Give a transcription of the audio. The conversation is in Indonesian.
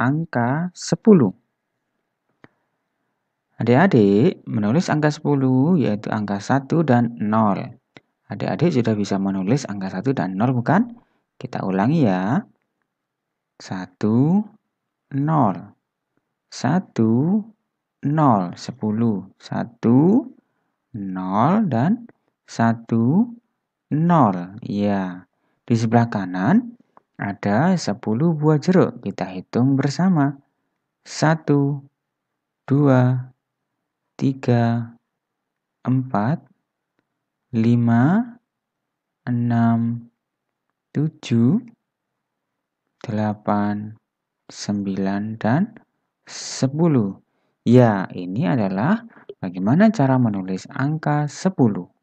angka 10. Adik-adik menulis angka 10 yaitu angka 1 dan 0. Adik-adik sudah bisa menulis angka 1 dan 0 bukan? Kita ulangi ya. 1 0 1 0 10 1 0 dan 1 0. Ya. Di sebelah kanan ada 10 buah jeruk, kita hitung bersama. 1, 2, 3, 4, 5, 6, 7, 8, 9, dan 10. Ya, ini adalah bagaimana cara menulis angka 10.